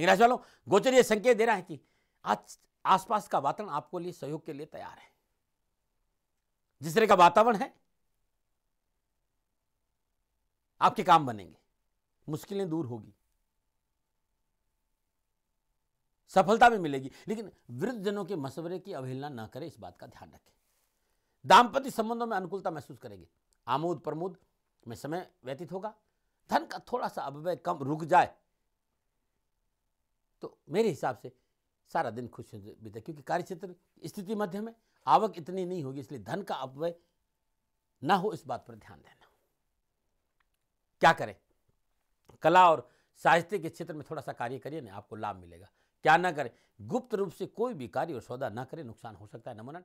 सिंह राशि वालों गोचर यह संकेत दे रहा है कि आज आसपास का वातावरण आपको लिए सहयोग के लिए तैयार है जिस तरह का वातावरण है आपके काम बनेंगे मुश्किलें दूर होगी सफलता भी मिलेगी लेकिन वृद्ध जनों के मशवरे की अवहेलना ना करें इस बात का ध्यान रखें दाम्पत्य संबंधों में अनुकूलता महसूस करेंगे आमोद प्रमोद में समय व्यतीत होगा धन का थोड़ा सा अव्यय कम रुक जाए तो मेरे हिसाब से सारा दिन खुश बीता क्योंकि कार्य क्षेत्र स्थिति मध्यम है आवक इतनी नहीं होगी इसलिए धन का अपव्यय ना हो इस बात पर ध्यान देना क्या करें कला और साहित्य के क्षेत्र में थोड़ा सा कार्य करिए ना आपको लाभ मिलेगा क्या ना करें गुप्त रूप से कोई भी कार्य और सौदा ना करें नुकसान हो सकता है नमन